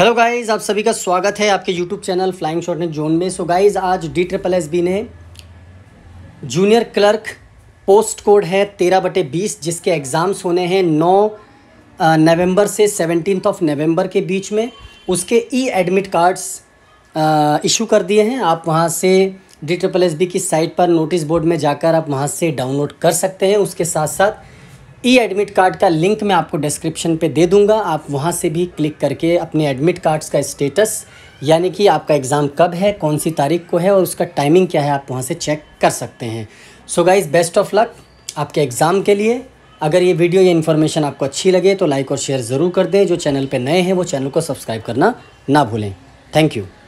hello guys आप सभी का स्वागत है आपके YouTube channel flying shot and zone में सो गाइस आज डी ट्रिपल एस बी ने जूनियर क्लर्क पोस्ट कोड है तेरह बटे बीस जिसके एग्ज़ाम्स होने हैं नौ नवंबर से सेवनटीन ऑफ नवंबर के बीच में उसके ई एडमिट कार्ड्स इशू कर दिए हैं आप वहाँ से डी ट्रिपल एस बी की साइट पर नोटिस बोर्ड में जाकर आप वहाँ से डाउनलोड कर सकते हैं उसके साथ साथ ई एडमिट कार्ड का लिंक मैं आपको डिस्क्रिप्शन पे दे दूंगा आप वहाँ से भी क्लिक करके अपने एडमिट कार्ड्स का स्टेटस यानी कि आपका एग्ज़ाम कब है कौन सी तारीख को है और उसका टाइमिंग क्या है आप वहाँ से चेक कर सकते हैं so guys best of luck आपके एग्ज़ाम के लिए अगर ये वीडियो या इन्फॉर्मेशन आपको अच्छी लगे तो लाइक और शेयर ज़रूर कर दें जो चैनल पर नए हैं वो चैनल को सब्सक्राइब करना ना भूलें थैंक यू